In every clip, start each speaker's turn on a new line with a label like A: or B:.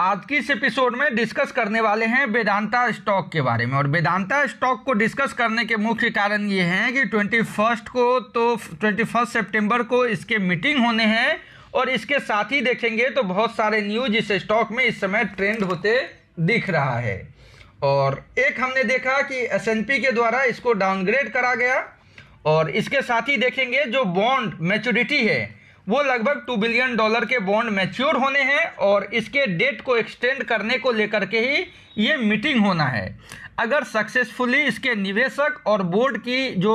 A: आज की इस एपिसोड में डिस्कस करने वाले हैं वेदांता स्टॉक के बारे में और वेदांता स्टॉक को डिस्कस करने के मुख्य कारण ये हैं कि ट्वेंटी फर्स्ट को तो ट्वेंटी फर्स्ट सेप्टेम्बर को इसके मीटिंग होने हैं और इसके साथ ही देखेंगे तो बहुत सारे न्यूज इस स्टॉक में इस समय ट्रेंड होते दिख रहा है और एक हमने देखा कि एस के द्वारा इसको डाउनग्रेड करा गया और इसके साथ ही देखेंगे जो बॉन्ड मेचोरिटी है वो लगभग टू बिलियन डॉलर के बॉन्ड मैच्योर होने हैं और इसके डेट को एक्सटेंड करने को लेकर के ही ये मीटिंग होना है अगर सक्सेसफुली इसके निवेशक और बोर्ड की जो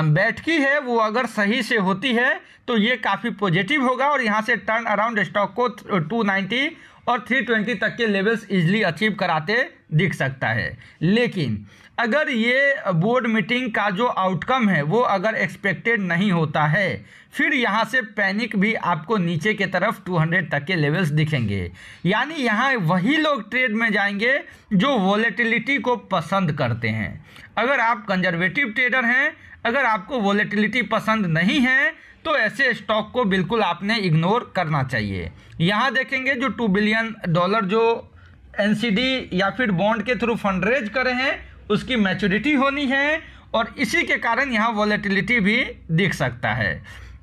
A: बैठकी है वो अगर सही से होती है तो ये काफ़ी पॉजिटिव होगा और यहाँ से टर्न अराउंड स्टॉक को 290 और 320 तक के लेवल्स इजली अचीव कराते दिख सकता है लेकिन अगर ये बोर्ड मीटिंग का जो आउटकम है वो अगर एक्सपेक्टेड नहीं होता है फिर यहाँ से पैनिक भी आपको नीचे के तरफ 200 तक के लेवल्स दिखेंगे यानी यहाँ वही लोग ट्रेड में जाएंगे जो वॉलेटिलिटी को पसंद करते हैं अगर आप कंजर्वेटिव ट्रेडर हैं अगर आपको वॉलेटिलिटी पसंद नहीं है तो ऐसे स्टॉक को बिल्कुल आपने इग्नोर करना चाहिए यहाँ देखेंगे जो टू बिलियन डॉलर जो एन या फिर बॉन्ड के थ्रू फंड रेज करे हैं उसकी मैच्योरिटी होनी है और इसी के कारण यहाँ वॉलेटिलिटी भी दिख सकता है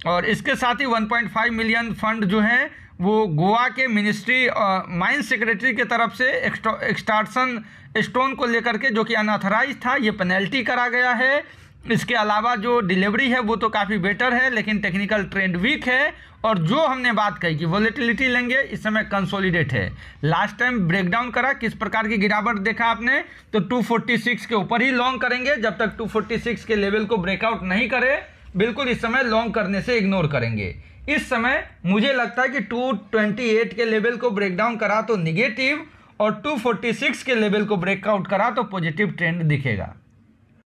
A: और इसके साथ ही 1.5 मिलियन फंड जो है वो गोवा के मिनिस्ट्री माइन सेक्रेटरी के तरफ से एक्सटार्सन स्टोन को लेकर के जो कि अनऑथराइज था ये पेनल्टी करा गया है इसके अलावा जो डिलीवरी है वो तो काफ़ी बेटर है लेकिन टेक्निकल ट्रेंड वीक है और जो हमने बात कही कि वॉलेटिलिटी लेंगे इस समय कंसोलिडेट है लास्ट टाइम ब्रेकडाउन करा किस प्रकार की गिरावट देखा आपने तो 246 के ऊपर ही लॉन्ग करेंगे जब तक 246 के लेवल को ब्रेकआउट नहीं करे बिल्कुल इस समय लॉन्ग करने से इग्नोर करेंगे इस समय मुझे लगता है कि टू के लेवल को ब्रेकडाउन करा तो निगेटिव और टू के लेवल को ब्रेकआउट करा तो पॉजिटिव ट्रेंड दिखेगा